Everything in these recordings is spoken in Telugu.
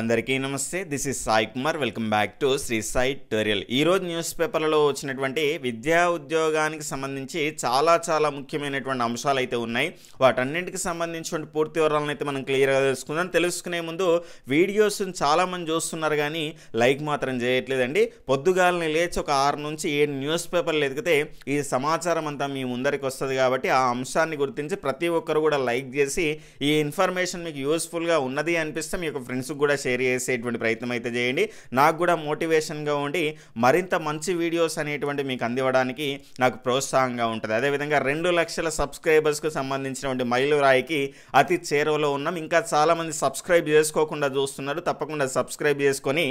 అందరికీ నమస్తే this is Sai Kumar welcome back to Shri Sai tutorial ఈరోజు న్యూస్ పేపర్లలో వచ్చినటువంటి విద్యా ఉద్యోగానికి సంబంధించి చాలా చాలా ముఖ్యమైనటువంటి అంశాలు అయితే ఉన్నాయి వాటన్నింటికి సంబంధించిన పూర్తి వివరాలను అయితే మనం క్లియర్గా తెలుసుకుందాం తెలుసుకునే ముందు వీడియోస్ని చాలామంది చూస్తున్నారు కానీ లైక్ మాత్రం చేయట్లేదండి పొద్దుగాలని లేచి ఒక ఆరు నుంచి ఏడు న్యూస్ పేపర్లు ఎదిగితే ఈ సమాచారం అంతా మీ ముందరికి వస్తుంది కాబట్టి ఆ అంశాన్ని గుర్తించి ప్రతి ఒక్కరు కూడా లైక్ చేసి ఈ ఇన్ఫర్మేషన్ మీకు యూస్ఫుల్గా ఉన్నది అనిపిస్తే మీ యొక్క ఫ్రెండ్స్కి కూడా షేర్ చేసేటువంటి ప్రయత్నం అయితే చేయండి నాకు కూడా మోటివేషన్గా ఉండి మరింత మంచి వీడియోస్ అనేటువంటి మీకు అందివ్వడానికి నాకు ప్రోత్సాహంగా ఉంటుంది అదేవిధంగా రెండు లక్షల సబ్స్క్రైబర్స్కు సంబంధించినటువంటి మైలురాయికి అతి చేరువలో ఉన్నాం ఇంకా చాలామంది సబ్స్క్రైబ్ చేసుకోకుండా చూస్తున్నారు తప్పకుండా సబ్స్క్రైబ్ చేసుకొని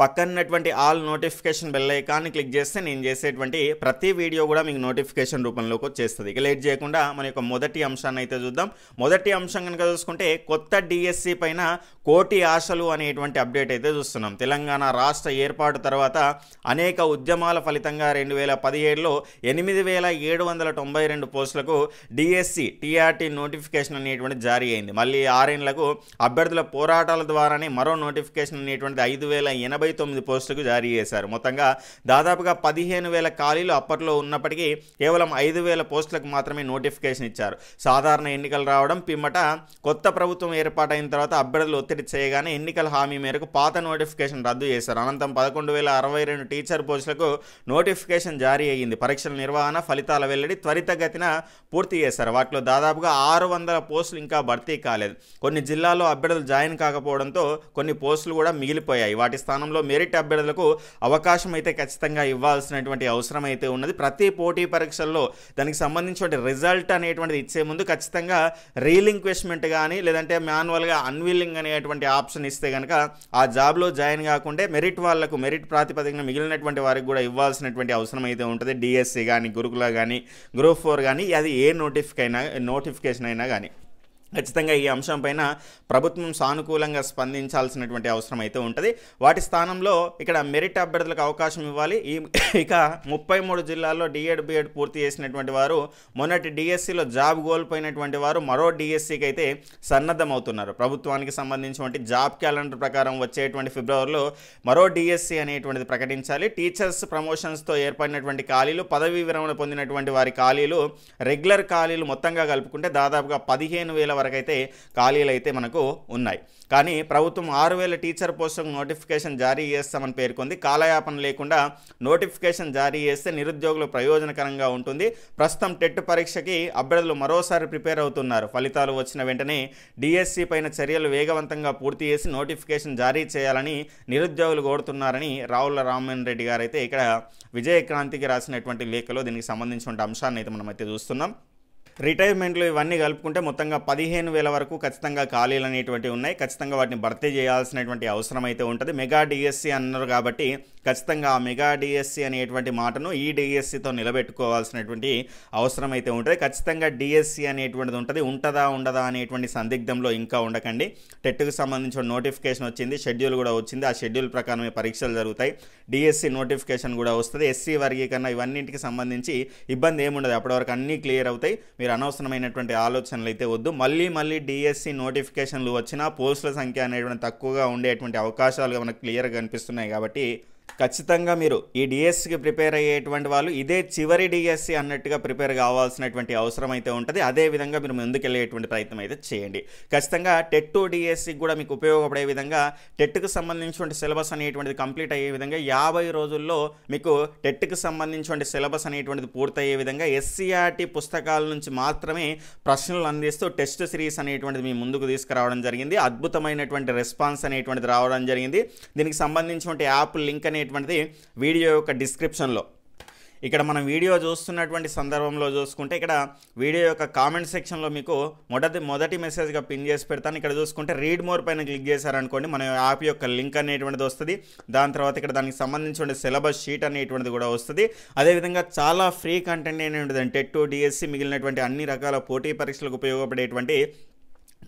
పక్కనటువంటి ఆల్ నోటిఫికేషన్ బెల్ ఐకాన్ని క్లిక్ చేస్తే నేను చేసేటువంటి ప్రతి వీడియో కూడా మీకు నోటిఫికేషన్ రూపంలోకి వచ్చేస్తుంది ఇక లేట్ చేయకుండా మన యొక్క మొదటి అంశాన్ని అయితే చూద్దాం మొదటి అంశం కనుక చూసుకుంటే కొత్త డిఎస్సి పైన కోటి ఆశలు అనేటువంటి అప్డేట్ అయితే చూస్తున్నాం తెలంగాణ రాష్ట్ర ఏర్పాటు తర్వాత అనేక ఉద్యమాల ఫలితంగా రెండు వేల పదిహేడులో ఎనిమిది వేల ఏడు వందల తొంభై రెండు పోస్టులకు డిఎస్సి టీఆర్టీ నోటిఫికేషన్ అనేటువంటి జారీ అయింది మళ్ళీ ఆరేళ్లకు అభ్యర్థుల పోరాటాల ద్వారానే మరో నోటిఫికేషన్ అనేటువంటి ఐదు వేల ఎనభై డెబ్బై తొమ్మిది పోస్టులకు జారీ చేశారు మొత్తంగా దాదాపుగా పదిహేను వేల ఖాళీలు అప్పట్లో ఉన్నప్పటికీ కేవలం ఐదు వేల పోస్టులకు మాత్రమే నోటిఫికేషన్ ఇచ్చారు సాధారణ ఎన్నికలు రావడం పిమ్మట కొత్త ప్రభుత్వం ఏర్పాటైన తర్వాత అభ్యర్థులు ఒత్తిడి చేయగానే ఎన్నికల హామీ మేరకు పాత నోటిఫికేషన్ రద్దు చేశారు అనంతరం పదకొండు వేల అరవై రెండు టీచర్ పోస్టులకు నోటిఫికేషన్ జారీ అయ్యింది పరీక్షల నిర్వహణ ఫలితాల వెల్లడి త్వరితగతిన పూర్తి చేశారు వాటిలో దాదాపుగా ఆరు వందల పోస్టులు ఇంకా భర్తీ కాలేదు కొన్ని జిల్లాల్లో అభ్యర్థులు జాయిన్ కాకపోవడంతో కొన్ని పోస్టులు కూడా మిగిలిపోయాయి వాటి స్థానంలో విషయంలో మెరిట్ అభ్యర్థులకు అవకాశం అయితే ఖచ్చితంగా ఇవ్వాల్సినటువంటి అవసరం అయితే ఉన్నది ప్రతి పోటీ పరీక్షల్లో దానికి సంబంధించిన రిజల్ట్ అనేటువంటిది ఇచ్చే ముందు ఖచ్చితంగా రీలింక్వెస్ట్మెంట్ కానీ లేదంటే మాన్యువల్గా అన్విల్లింగ్ అనేటువంటి ఆప్షన్ ఇస్తే కనుక ఆ జాబ్లో జాయిన్ కాకుండా మెరిట్ వాళ్లకు మెరిట్ ప్రాతిపదికన మిగిలినటువంటి వారికి కూడా ఇవ్వాల్సినటువంటి అవసరం అయితే ఉంటుంది డిఎస్సి కానీ e గురుకుల కానీ గ్రూప్ ఫోర్ కానీ అది ఏ నోటిఫికైనా నోటిఫికేషన్ అయినా కానీ ఖచ్చితంగా ఈ అంశంపైన ప్రభుత్వం సానుకూలంగా స్పందించాల్సినటువంటి అవసరం అయితే ఉంటుంది వాటి స్థానంలో ఇక్కడ మెరిట్ అభ్యర్థులకు అవకాశం ఇవ్వాలి ఈ ఇక ముప్పై మూడు జిల్లాల్లో డిఎడ్ బిఎడ్ పూర్తి చేసినటువంటి వారు మొన్నటి డిఎస్సిలో జాబ్ కోల్పోయినటువంటి వారు మరో డిఎస్సికి అయితే సన్నద్ధమవుతున్నారు ప్రభుత్వానికి సంబంధించినటువంటి జాబ్ క్యాలెండర్ ప్రకారం వచ్చేటువంటి ఫిబ్రవరిలో మరో డిఎస్సి అనేటువంటిది ప్రకటించాలి టీచర్స్ ప్రమోషన్స్తో ఏర్పడినటువంటి ఖాళీలు పదవీ విరమణ పొందినటువంటి వారి ఖాళీలు రెగ్యులర్ ఖాళీలు మొత్తంగా కలుపుకుంటే దాదాపుగా పదిహేను వేల వరకు అయితే ఖాళీలు అయితే మనకు ఉన్నాయి కానీ ప్రభుత్వం ఆరు వేల టీచర్ పోస్టులకు నోటిఫికేషన్ జారీ చేస్తామని పేర్కొంది కాలయాపన లేకుండా నోటిఫికేషన్ జారీ చేస్తే నిరుద్యోగులు ప్రయోజనకరంగా ఉంటుంది ప్రస్తుతం టెట్ పరీక్షకి అభ్యర్థులు మరోసారి ప్రిపేర్ అవుతున్నారు ఫలితాలు వచ్చిన వెంటనే డిఎస్సి పైన చర్యలు వేగవంతంగా పూర్తి చేసి నోటిఫికేషన్ జారీ చేయాలని నిరుద్యోగులు కోరుతున్నారని రావుల రామ్మోహన్ రెడ్డి గారైతే ఇక్కడ విజయక్రాంతికి రాసినటువంటి లేఖలో దీనికి సంబంధించిన అంశాన్ని అయితే మనం అయితే చూస్తున్నాం రిటైర్మెంట్లు ఇవన్నీ కలుపుకుంటే మొత్తంగా పదిహేను వేల వరకు ఖచ్చితంగా ఖాళీలు అనేటువంటి ఉన్నాయి ఖచ్చితంగా వాటిని భర్తీ చేయాల్సినటువంటి అవసరం అయితే ఉంటుంది మెగా డిఎస్సి అన్నారు కాబట్టి ఖచ్చితంగా ఆ మెగా డిఎస్సి అనేటువంటి మాటను ఈ డిఎస్సితో నిలబెట్టుకోవాల్సినటువంటి అవసరం అయితే ఉంటుంది ఖచ్చితంగా డిఎస్సి అనేటువంటిది ఉంటుంది ఉంటుందా ఉండదా అనేటువంటి సందిగ్ధంలో ఇంకా ఉండకండి టెట్కు సంబంధించిన నోటిఫికేషన్ వచ్చింది షెడ్యూల్ కూడా వచ్చింది ఆ షెడ్యూల్ ప్రకారమే పరీక్షలు జరుగుతాయి డిఎస్సి నోటిఫికేషన్ కూడా వస్తుంది ఎస్సీ వర్గీకరణ ఇవన్నింటికి సంబంధించి ఇబ్బంది ఏముండదు అప్పటివరకు అన్నీ క్లియర్ అవుతాయి మీరు అనవసరమైనటువంటి ఆలోచనలు అయితే వద్దు మళ్ళీ మళ్ళీ డిఎస్సి నోటిఫికేషన్లు వచ్చినా పోస్టుల సంఖ్య అనేటువంటి తక్కువగా ఉండేటువంటి అవకాశాలు మనకు క్లియర్గా కనిపిస్తున్నాయి కాబట్టి ఖచ్చితంగా మీరు ఈ డిఎస్సికి ప్రిపేర్ అయ్యేటువంటి వాళ్ళు ఇదే చివరి డిఎస్సి అన్నట్టుగా ప్రిపేర్ కావాల్సినటువంటి అవసరం అయితే ఉంటుంది అదేవిధంగా మీరు ముందుకెళ్ళేటువంటి ప్రయత్నం అయితే చేయండి ఖచ్చితంగా టెట్ టు డిఎస్సికి కూడా మీకు ఉపయోగపడే విధంగా టెట్కు సంబంధించిన సిలబస్ అనేటువంటిది కంప్లీట్ అయ్యే విధంగా యాభై రోజుల్లో మీకు టెట్కు సంబంధించిన సిలబస్ అనేటువంటిది పూర్తయ్యే విధంగా ఎస్సీఆర్టీ e పుస్తకాల నుంచి మాత్రమే ప్రశ్నలు అందిస్తూ టెస్ట్ సిరీస్ అనేటువంటిది మీ ముందుకు తీసుకురావడం జరిగింది అద్భుతమైనటువంటి రెస్పాన్స్ అనేటువంటిది రావడం జరిగింది దీనికి సంబంధించిన యాప్ లింక్ అనేటువంటిది వీడియో యొక్క డిస్క్రిప్షన్లో ఇక్కడ మనం వీడియో చూస్తున్నటువంటి సందర్భంలో చూసుకుంటే ఇక్కడ వీడియో యొక్క కామెంట్ సెక్షన్లో మీకు మొదటి మొదటి మెసేజ్గా పిన్ చేసి పెడతాను ఇక్కడ చూసుకుంటే రీడ్ మోర్ పైన క్లిక్ చేశారనుకోండి మన యాప్ యొక్క లింక్ అనేటువంటిది వస్తుంది దాని తర్వాత ఇక్కడ దానికి సంబంధించిన సిలబస్ షీట్ అనేటువంటిది కూడా వస్తుంది అదేవిధంగా చాలా ఫ్రీ కంటెంట్ ఏంటంటే టెట్ డిఎస్సి మిగిలినటువంటి అన్ని రకాల పోటీ పరీక్షలకు ఉపయోగపడేటువంటి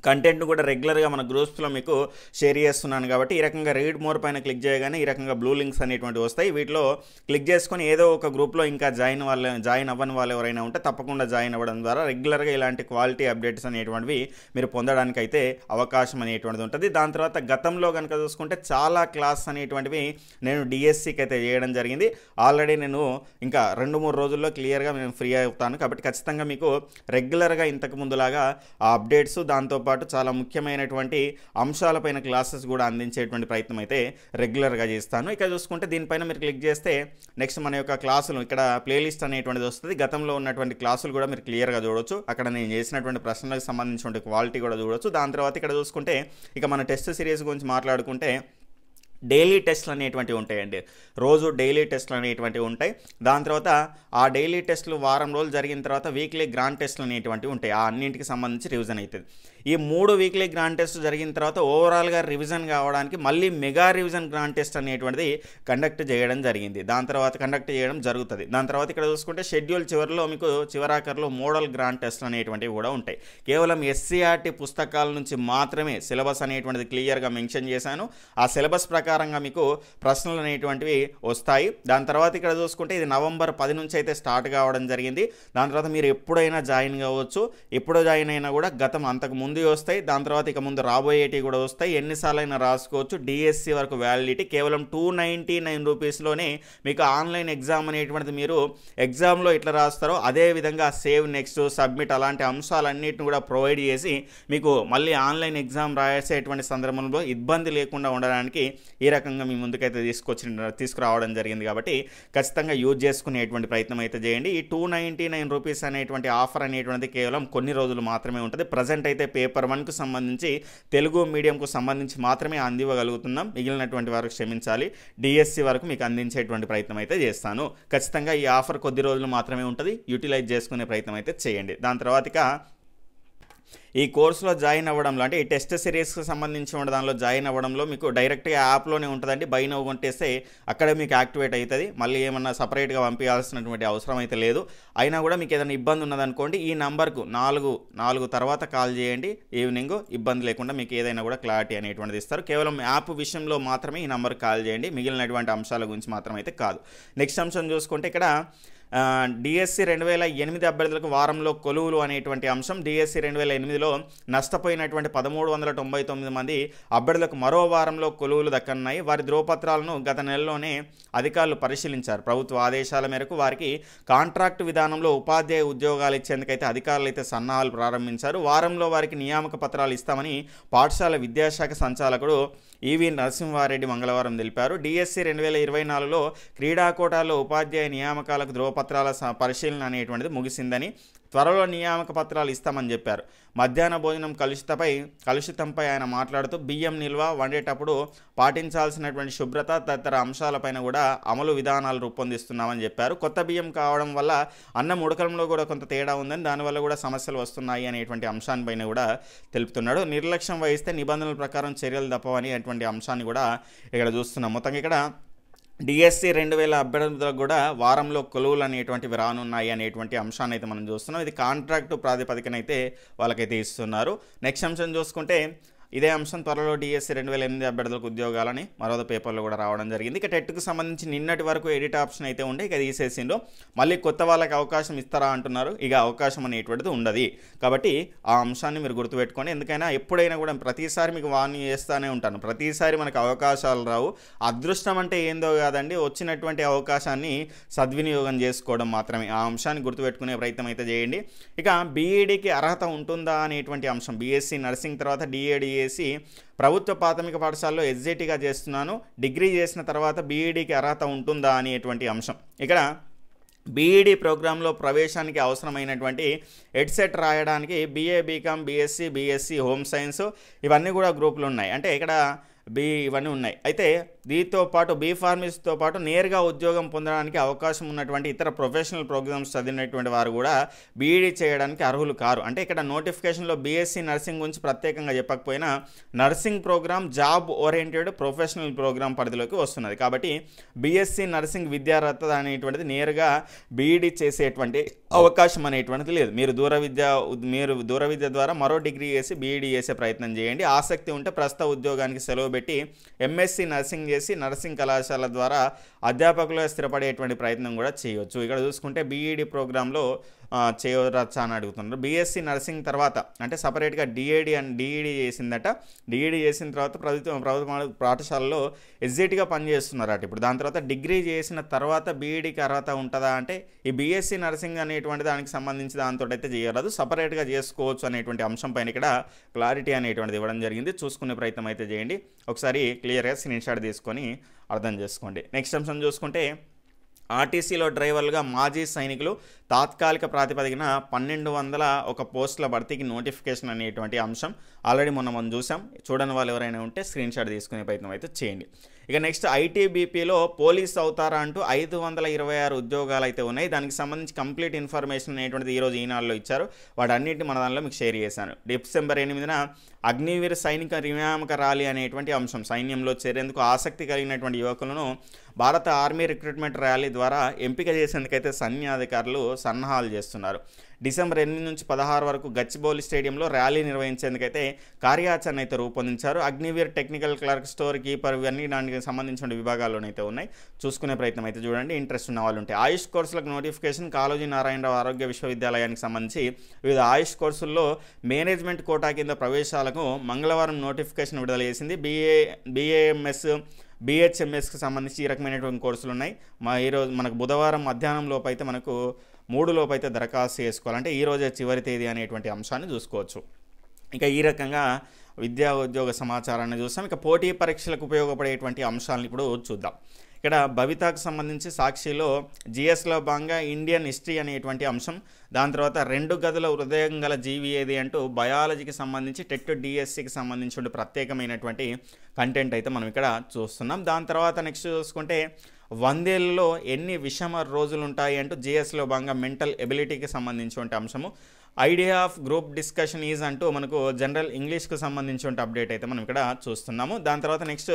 కంటెంట్ను కూడా రెగ్యులర్గా మన గ్రూప్స్లో మీకు షేర్ చేస్తున్నాను కాబట్టి ఈ రకంగా రీడ్ మోర్ పైన క్లిక్ చేయగానే ఈ రకంగా బ్లూ లింక్స్ అనేటువంటి వస్తాయి వీటిలో క్లిక్ చేసుకొని ఏదో ఒక గ్రూప్లో ఇంకా జాయిన్ వాళ్ళ జాయిన్ అవ్వని వాళ్ళు ఎవరైనా ఉంటే తప్పకుండా జాయిన్ అవ్వడం ద్వారా రెగ్యులర్గా ఇలాంటి క్వాలిటీ అప్డేట్స్ అనేటువంటివి మీరు పొందడానికి అయితే అవకాశం అనేటువంటిది ఉంటుంది దాని తర్వాత గతంలో కనుక చూసుకుంటే చాలా క్లాస్ అనేటువంటివి నేను డిఎస్సికి అయితే చేయడం జరిగింది ఆల్రెడీ నేను ఇంకా రెండు మూడు రోజుల్లో క్లియర్గా నేను ఫ్రీ అవుతాను కాబట్టి ఖచ్చితంగా మీకు రెగ్యులర్గా ఇంతకు ముందులాగా ఆ అప్డేట్స్ దాంతోపాటు పాటు చాలా ముఖ్యమైనటువంటి అంశాలపైన క్లాసెస్ కూడా అందించేటువంటి ప్రయత్నం అయితే రెగ్యులర్గా చేస్తాను ఇక్కడ చూసుకుంటే దీనిపైన మీరు క్లిక్ చేస్తే నెక్స్ట్ మన యొక్క క్లాసులు ఇక్కడ ప్లేలిస్ట్ అనేటువంటిది వస్తుంది గతంలో ఉన్నటువంటి క్లాసులు కూడా మీరు క్లియర్గా చూడొచ్చు అక్కడ నేను చేసినటువంటి ప్రశ్నలకు సంబంధించిన క్వాలిటీ కూడా చూడొచ్చు దాని తర్వాత ఇక్కడ చూసుకుంటే ఇక మన టెస్ట్ సిరీస్ గురించి మాట్లాడుకుంటే డైలీ టెస్ట్లు అనేటువంటివి ఉంటాయండి రోజు డైలీ టెస్ట్లు అనేటువంటివి ఉంటాయి దాని తర్వాత ఆ డైలీ టెస్ట్లు వారం రోజులు జరిగిన తర్వాత వీక్లీ గ్రాండ్ టెస్ట్లు అనేటువంటివి ఉంటాయి ఆ అన్నింటికి సంబంధించి రివిజన్ అవుతుంది ఈ మూడు వీక్లీ గ్రాండ్ టెస్ట్ జరిగిన తర్వాత ఓవరాల్గా రివిజన్ కావడానికి మళ్ళీ మెగా రివిజన్ గ్రాండ్ టెస్ట్ అనేటువంటిది కండక్ట్ చేయడం జరిగింది దాని తర్వాత కండక్ట్ చేయడం జరుగుతుంది దాని తర్వాత ఇక్కడ చూసుకుంటే షెడ్యూల్ చివరిలో మీకు చివరాఖరిలో మోడల్ గ్రాండ్ టెస్ట్ అనేటువంటివి కూడా ఉంటాయి కేవలం ఎస్సీఆర్టీ e పుస్తకాల నుంచి మాత్రమే సిలబస్ అనేటువంటిది క్లియర్గా మెన్షన్ చేశాను ఆ సిలబస్ ప్రకారంగా మీకు ప్రశ్నలు అనేటువంటివి వస్తాయి దాని తర్వాత ఇక్కడ చూసుకుంటే ఇది నవంబర్ పది నుంచి అయితే స్టార్ట్ కావడం జరిగింది దాని తర్వాత మీరు ఎప్పుడైనా జాయిన్ కావచ్చు ఎప్పుడు జాయిన్ అయినా కూడా గతం అంతకు ముందు ముందు వస్తాయి దాని తర్వాత ఇక ముందు రాబోయేటివి కూడా వస్తాయి ఎన్నిసార్లు అయినా రాసుకోవచ్చు డిఎస్సి వరకు వ్యాలిడిటీ కేవలం టూ నైంటీ నైన్ రూపీస్లోనే మీకు ఆన్లైన్ ఎగ్జామ్ అనేటువంటిది మీరు ఎగ్జామ్లో ఎట్లా రాస్తారో అదేవిధంగా సేవ్ నెక్స్ట్ సబ్మిట్ అలాంటి అంశాలన్నింటిని కూడా ప్రొవైడ్ చేసి మీకు మళ్ళీ ఆన్లైన్ ఎగ్జామ్ రాసేటువంటి సందర్భంలో ఇబ్బంది లేకుండా ఉండడానికి ఈ రకంగా మీ ముందుకైతే తీసుకొచ్చి తీసుకురావడం జరిగింది కాబట్టి ఖచ్చితంగా యూజ్ చేసుకునేటువంటి ప్రయత్నం అయితే చేయండి ఈ టూ నైంటీ నైన్ రూపీస్ అనేటువంటి ఆఫర్ అనేటువంటిది కేవలం కొన్ని రోజులు మాత్రమే ఉంటుంది ప్రజెంట్ అయితే పే పేపర్ వన్కు సంబంధించి తెలుగు మీడియంకు సంబంధించి మాత్రమే అందివ్వగలుగుతున్నాం మిగిలినటువంటి వరకు క్షమించాలి డిఎస్సి వరకు మీకు అందించేటువంటి ప్రయత్నం అయితే చేస్తాను ఖచ్చితంగా ఈ ఆఫర్ కొద్ది రోజులు మాత్రమే ఉంటుంది యూటిలైజ్ చేసుకునే ప్రయత్నం అయితే చేయండి దాని తర్వాత ఈ కోర్సులో జాయిన్ అవ్వడంలో అంటే ఈ టెస్ట్ సిరీస్కి సంబంధించి ఉన్న దానిలో జాయిన్ అవ్వడంలో మీకు డైరెక్ట్గా యాప్లోనే ఉంటుందండి బై నవ్వు కొంటేస్తే అక్కడే మీకు యాక్టివేట్ అవుతుంది మళ్ళీ ఏమన్నా సపరేట్గా పంపించాల్సినటువంటి అవసరం అయితే లేదు అయినా కూడా మీకు ఏదైనా ఇబ్బంది ఉన్నదనుకోండి ఈ నంబర్కు నాలుగు నాలుగు తర్వాత కాల్ చేయండి ఈవినింగ్ ఇబ్బంది లేకుండా మీకు ఏదైనా కూడా క్లారిటీ అనేటువంటిది ఇస్తారు కేవలం యాప్ విషయంలో మాత్రమే ఈ నంబర్కి కాల్ చేయండి మిగిలినటువంటి అంశాల గురించి మాత్రం అయితే కాదు నెక్స్ట్ అంశం చూసుకుంటే ఇక్కడ డిఎస్సి రెండు వేల ఎనిమిది అభ్యర్థులకు వారంలో కొలువులు అనేటువంటి అంశం డిఎస్సి రెండు వేల ఎనిమిదిలో నష్టపోయినటువంటి పదమూడు వందల తొంభై తొమ్మిది మంది అభ్యర్థులకు మరో వారంలో కొలువులు దక్కనున్నాయి వారి ధ్రువపత్రాలను గత నెలలోనే అధికారులు పరిశీలించారు ప్రభుత్వ ఆదేశాల మేరకు వారికి కాంట్రాక్ట్ విధానంలో ఉపాధ్యాయ ఉద్యోగాలు ఇచ్చేందుకైతే అధికారులు అయితే సన్నాహాలు ప్రారంభించారు వారంలో వారికి నియామక పత్రాలు ఇస్తామని పాఠశాల విద్యాశాఖ సంచాలకుడు ఈవి నరసింహారెడ్డి మంగళవారం తెలిపారు డిఎస్సి రెండు వేల ఇరవై నాలుగులో క్రీడా కోటాల్లో ఉపాధ్యాయ నియామకాలకు ధ్రువ పత్రాల పరిశీలన అనేటువంటిది ముగిసిందని త్వరలో నియామక పత్రాలు ఇస్తామని చెప్పారు మధ్యాహ్న భోజనం కలుషితపై కలుషితంపై ఆయన మాట్లాడుతూ బియ్యం నిల్వ వండేటప్పుడు పాటించాల్సినటువంటి శుభ్రత తదితర అంశాలపైన కూడా అమలు విధానాలు రూపొందిస్తున్నామని చెప్పారు కొత్త బియ్యం కావడం వల్ల అన్నం ఉడకడంలో కూడా కొంత తేడా ఉందని దానివల్ల కూడా సమస్యలు వస్తున్నాయి అనేటువంటి అంశాన్నిపైన కూడా తెలుపుతున్నాడు నిర్లక్ష్యం వహిస్తే నిబంధనల ప్రకారం చర్యలు తప్పవని అటువంటి అంశాన్ని కూడా ఇక్కడ చూస్తున్నాం మొత్తంగా ఇక్కడ డిఎస్సి రెండు వేల అభ్యర్థులకు కూడా వారంలో కొలువులు అనేటువంటివి రానున్నాయి అనేటువంటి అంశాన్ని అయితే మనం చూస్తున్నాం ఇది కాంట్రాక్టు ప్రాతిపదికనైతే వాళ్ళకైతే ఇస్తున్నారు నెక్స్ట్ అంశం చూసుకుంటే ఇదే అంశం త్వరలో డిఎస్సి రెండు వేల ఎనిమిది అభ్యర్థులకు ఉద్యోగాలని మరో పేపర్లో కూడా రావడం జరిగింది ఇక టెట్కు సంబంధించి నిన్నటి వరకు ఎడిట్ ఆప్షన్ అయితే ఉండే ఇక తీసేసిండో మళ్ళీ కొత్త వాళ్ళకి అవకాశం ఇస్తారా అంటున్నారు ఇక అవకాశం అనేటువంటిది ఉండదు కాబట్టి ఆ అంశాన్ని మీరు గుర్తుపెట్టుకోండి ఎందుకైనా ఎప్పుడైనా కూడా ప్రతిసారి మీకు వార్నింగ్ చేస్తూనే ఉంటాను ప్రతిసారి మనకు అవకాశాలు రావు అదృష్టం అంటే ఏందో కాదండి వచ్చినటువంటి అవకాశాన్ని సద్వినియోగం చేసుకోవడం మాత్రమే ఆ అంశాన్ని గుర్తుపెట్టుకునే ప్రయత్నం అయితే చేయండి ఇక బీఈడికి అర్హత ఉంటుందా అనేటువంటి అంశం బీఎస్సీ నర్సింగ్ తర్వాత డిఏడి చేసి ప్రభుత్వ ప్రాథమిక పాఠశాలలో ఎస్జేటీగా చేస్తున్నాను డిగ్రీ చేసిన తర్వాత బీఈడీకి అర్హత ఉంటుందా అనేటువంటి అంశం ఇక్కడ బీఈడీ ప్రోగ్రాంలో ప్రవేశానికి అవసరమైనటువంటి ఎడ్సెట్ రాయడానికి BA BCom BSc BSc home science ఇవన్నీ కూడా గ్రూపులు ఉన్నాయి అంటే ఇక్కడ బీ ఇవన్నీ ఉన్నాయి అయితే దీంతో పాటు బీ ఫార్మసీతో పాటు నేరుగా ఉద్యోగం పొందడానికి అవకాశం ఉన్నటువంటి ఇతర ప్రొఫెషనల్ ప్రోగ్రామ్స్ చదివినటువంటి వారు కూడా బీఈడీ చేయడానికి అర్హులు కారు అంటే ఇక్కడ నోటిఫికేషన్లో బీఎస్సీ నర్సింగ్ గురించి ప్రత్యేకంగా చెప్పకపోయినా nursing programme job oriented professional programme పరిధిలోకి వస్తున్నది కాబట్టి బీఎస్సీ నర్సింగ్ విద్యార్హత అనేటువంటిది నేరుగా బీఈడీ చేసేటువంటి అవకాశం అనేటువంటిది లేదు మీరు దూర విద్య మీరు దూర విద్య ద్వారా మరో డిగ్రీ చేసి బీఈడీ చేసే ప్రయత్నం చేయండి ఆసక్తి ఉంటే ప్రస్తుత ఉద్యోగానికి సెలవు పెట్టి ఎంఎస్సి నర్సింగ్ చేసి నర్సింగ్ కళాశాల ద్వారా అధ్యాపకులుగా స్థిరపడేటువంటి ప్రయత్నం కూడా చేయవచ్చు ఇక్కడ చూసుకుంటే బీఈడి ప్రోగ్రాంలో e చేయవచ్చా అని అడుగుతున్నారు బీఎస్సీ నర్సింగ్ తర్వాత అంటే సపరేట్గా డిఏడి అండ్ డిఈడి e చేసిందట డిఈడి e చేసిన తర్వాత ప్రభుత్వం ప్రభుత్వ పాఠశాలలో ఎగ్జిట్గా పనిచేస్తున్నారట ఇప్పుడు దాని తర్వాత డిగ్రీ చేసిన తర్వాత బీఈడికి e అర్హత ఉంటుందా అంటే ఈ బీఎస్సీ నర్సింగ్ అనేటువంటి దానికి సంబంధించి దాంతో అయితే చేయరాదు సపరేట్గా చేసుకోవచ్చు అనేటువంటి అంశం పైన ఇక్కడ క్లారిటీ అనేటువంటిది ఇవ్వడం జరిగింది చూసుకునే ప్రయత్నం అయితే చేయండి ఒకసారి క్లియర్గా స్క్రీన్ షాట్ తీసుకొని అర్థం చేసుకోండి నెక్స్ట్ అంశం చూసుకుంటే ఆర్టీసీలో డ్రైవర్లుగా మాజీ సైనికులు తాత్కాలిక ప్రాతిపదికన పన్నెండు వందల ఒక పోస్టుల భర్తీకి నోటిఫికేషన్ అనేటువంటి అంశం ఆల్రెడీ మొన్న మనం చూసాం చూడని వాళ్ళు ఎవరైనా ఉంటే స్క్రీన్ షాట్ తీసుకునే ప్రయత్నం అయితే చేయండి ఇక నెక్స్ట్ ఐటీబీపీలో పోలీస్ అవుతారా అంటూ ఐదు వందల ఇరవై ఆరు ఉద్యోగాలు అయితే ఉన్నాయి దానికి సంబంధించి కంప్లీట్ ఇన్ఫర్మేషన్ అనేటువంటిది ఈరోజు ఈనాడులో ఇచ్చారు వాటన్నిటిని మన దానిలో మీకు షేర్ చేశాను డిసెంబర్ ఎనిమిదిన అగ్నివీర సైనిక నియామక ర్యాలీ అనేటువంటి అంశం సైన్యంలో చేరేందుకు ఆసక్తి కలిగినటువంటి యువకులను భారత ఆర్మీ రిక్రూట్మెంట్ ర్యాలీ ద్వారా ఎంపిక చేసేందుకైతే సైన్యాధికారులు సన్నాహాలు చేస్తున్నారు డిసెంబర్ ఎనిమిది నుంచి పదహారు వరకు గచ్చిబౌలి స్టేడియంలో ర్యాలీ నిర్వహించేందుకైతే కార్యాచరణ అయితే రూపొందించారు Agniveer technical clerk store keeper ఇవన్నీ దానికి సంబంధించిన విభాగాల్లోనైతే ఉన్నాయి చూసుకునే ప్రయత్నం అయితే చూడండి ఇంట్రెస్ట్ ఉన్న వాళ్ళు ఉంటాయి ఆయుష్ కోర్సులకు నోటిఫికేషన్ కాలోజీ నారాయణరావు ఆరోగ్య విశ్వవిద్యాలయానికి సంబంధించి వివిధ ఆయుష్ కోర్సుల్లో మేనేజ్మెంట్ కోటా కింద ప్రవేశాలకు మంగళవారం నోటిఫికేషన్ విడుదల చేసింది బీఏ బీఏఎంఎస్ బీహెచ్ఎంఎస్కి సంబంధించి ఈ రకమైనటువంటి కోర్సులు ఉన్నాయి మా ఈరోజు మనకు బుధవారం మధ్యాహ్నం లోపు అయితే మనకు మూడులోపు అయితే దరఖాస్తు చేసుకోవాలంటే ఈరోజే చివరి తేదీ అనేటువంటి అంశాన్ని చూసుకోవచ్చు ఇక ఈ రకంగా విద్యా ఉద్యోగ సమాచారాన్ని చూస్తాం ఇక పోటీ పరీక్షలకు ఉపయోగపడేటువంటి అంశాలను ఇప్పుడు చూద్దాం ఇక్కడ భవితకు సంబంధించి సాక్షిలో జిఎస్లో భాగంగా ఇండియన్ హిస్టరీ అనేటువంటి అంశం దాని తర్వాత రెండు గదుల హృదయం గల జీవి ఏది అంటూ బయాలజీకి సంబంధించి టెట్ డిఎస్సికి సంబంధించిన ప్రత్యేకమైనటువంటి కంటెంట్ అయితే మనం ఇక్కడ చూస్తున్నాం దాని తర్వాత నెక్స్ట్ చూసుకుంటే వందేళ్లలో ఎన్ని విషమ రోజులు ఉంటాయి అంటూ జిఎస్లో భాగంగా మెంటల్ ఎబిలిటీకి సంబంధించిన అంశము idea of group discussion is అంటూ మనకు జనరల్ ఇంగ్లీష్కు సంబంధించి అప్డేట్ అయితే మనం ఇక్కడ చూస్తున్నాము దాని తర్వాత నెక్స్ట్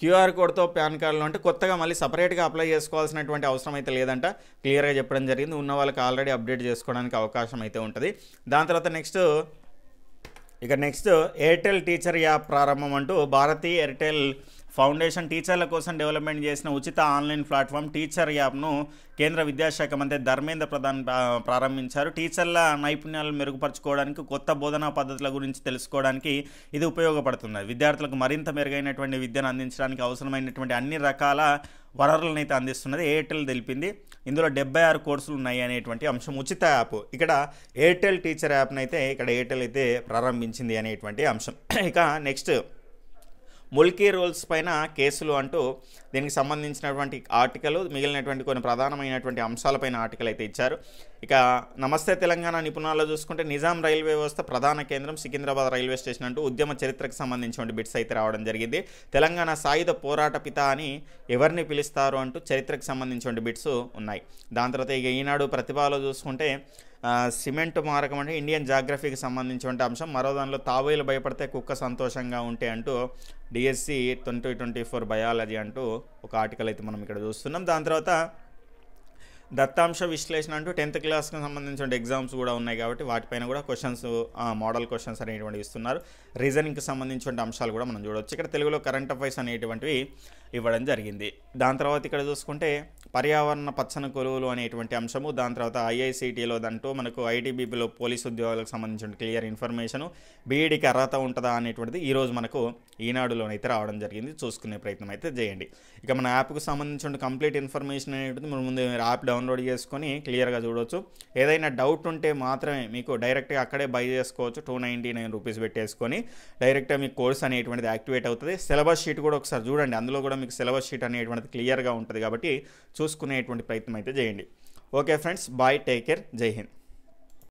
క్యూఆర్ కోడ్తో పాన్ కార్డులు అంటే కొత్తగా మళ్ళీ సపరేట్గా అప్లై చేసుకోవాల్సినటువంటి అవసరం అయితే లేదంట క్లియర్గా చెప్పడం జరిగింది ఉన్న వాళ్ళకి ఆల్రెడీ అప్డేట్ చేసుకోవడానికి అవకాశం అయితే ఉంటుంది దాని తర్వాత నెక్స్ట్ ఇక నెక్స్ట్ ఎయిర్టెల్ టీచర్ యాప్ ప్రారంభం అంటూ భారతీ ఎయిర్టెల్ ఫౌండేషన్ టీచర్ల కోసం డెవలప్మెంట్ చేసిన ఉచిత ఆన్లైన్ ప్లాట్ఫామ్ టీచర్ యాప్ను కేంద్ర విద్యాశాఖ మంత్రి ధర్మేంద్ర ప్రధాన్ ప్రారంభించారు టీచర్ల నైపుణ్యాలను మెరుగుపరచుకోవడానికి కొత్త బోధనా పద్ధతుల గురించి తెలుసుకోవడానికి ఇది ఉపయోగపడుతుంది విద్యార్థులకు మరింత మెరుగైనటువంటి విద్యను అందించడానికి అవసరమైనటువంటి అన్ని రకాల వనరులను అయితే అందిస్తున్నది ఎయిర్టెల్ తెలిపింది ఇందులో డెబ్బై ఆరు కోర్సులు ఉన్నాయి అనేటువంటి అంశం ఉచిత యాప్ ఇక్కడ ఎయిర్టెల్ టీచర్ యాప్ను అయితే ఇక్కడ ఎయిర్టెల్ అయితే ప్రారంభించింది అనేటువంటి అంశం ఇక నెక్స్ట్ ముల్కీ రూల్స్ పైన కేసులు అంటూ దీనికి సంబంధించినటువంటి ఆర్టికల్ మిగిలినటువంటి కొన్ని ప్రధానమైనటువంటి అంశాలపైన ఆర్టికల్ అయితే ఇచ్చారు ఇక నమస్తే తెలంగాణ నిపుణాల్లో చూసుకుంటే నిజాం రైల్వే వ్యవస్థ ప్రధాన కేంద్రం సికింద్రాబాద్ రైల్వే స్టేషన్ అంటూ ఉద్యమ చరిత్రకు సంబంధించిన బిట్స్ అయితే రావడం జరిగింది తెలంగాణ సాయుధ పోరాట పిత అని ఎవరిని పిలుస్తారు అంటూ చరిత్రకు సంబంధించిన బిట్స్ ఉన్నాయి దాని తర్వాత ఇక ఈనాడు ప్రతిభలో చూసుకుంటే సిమెంట్ మారకం అంటే ఇండియన్ జాగ్రఫీకి సంబంధించిన అంశం మరో దానిలో తాబేలు భయపడితే కుక్క సంతోషంగా ఉంటే అంటూ DSC twenty twenty four biology అంటూ ఒక ఆర్టికల్ అయితే మనం ఇక్కడ చూస్తున్నాం దాని తర్వాత దత్తాంశ విశ్లేషణ అంటూ టెన్త్ క్లాస్కి సంబంధించిన ఎగ్జామ్స్ కూడా ఉన్నాయి కాబట్టి వాటిపైన కూడా క్వశ్చన్స్ మోడల్ క్వశ్చన్స్ అనేటువంటివి ఇస్తున్నారు రీజనింగ్కి సంబంధించిన అంశాలు కూడా మనం చూడవచ్చు ఇక్కడ తెలుగులో కరెంట్ అఫైర్స్ అనేటువంటివి ఇవ్వడం జరిగింది దాని తర్వాత ఇక్కడ చూసుకుంటే పర్యావరణ పచ్చన కొలువులు అనేటువంటి అంశము దాని తర్వాత ఐఐసిటీలో దంటూ మనకు ఐటీబీపీలో పోలీస్ ఉద్యోగాలకు సంబంధించిన క్లియర్ ఇన్ఫర్మేషను బీఈడికి అర్హత ఉంటుందా అనేటువంటిది ఈరోజు మనకు ఈనాడులోనైతే రావడం జరిగింది చూసుకునే ప్రయత్నం అయితే చేయండి ఇక మన యాప్కు సంబంధించిన కంప్లీట్ ఇన్ఫర్మేషన్ అనేటువంటిది ముందు యాప్ డౌన్ డౌన్లోడ్ చేసుకొని క్లియర్గా చూడవచ్చు ఏదైనా డౌట్ ఉంటే మాత్రమే మీకు డైరెక్ట్గా అక్కడే బై చేసుకోవచ్చు టూ నైంటీ నైన్ రూపీస్ పెట్టేసుకొని డైరెక్ట్గా మీకు కోర్స్ అనేటువంటిది యాక్టివేట్ అవుతుంది సిలబస్ షీట్ కూడా ఒకసారి చూడండి అందులో కూడా మీకు సిలబస్ షీట్ అనేటువంటిది క్లియర్గా ఉంటుంది కాబట్టి చూసుకునేటువంటి ప్రయత్నం అయితే చేయండి okay friends bye take care జై హింద్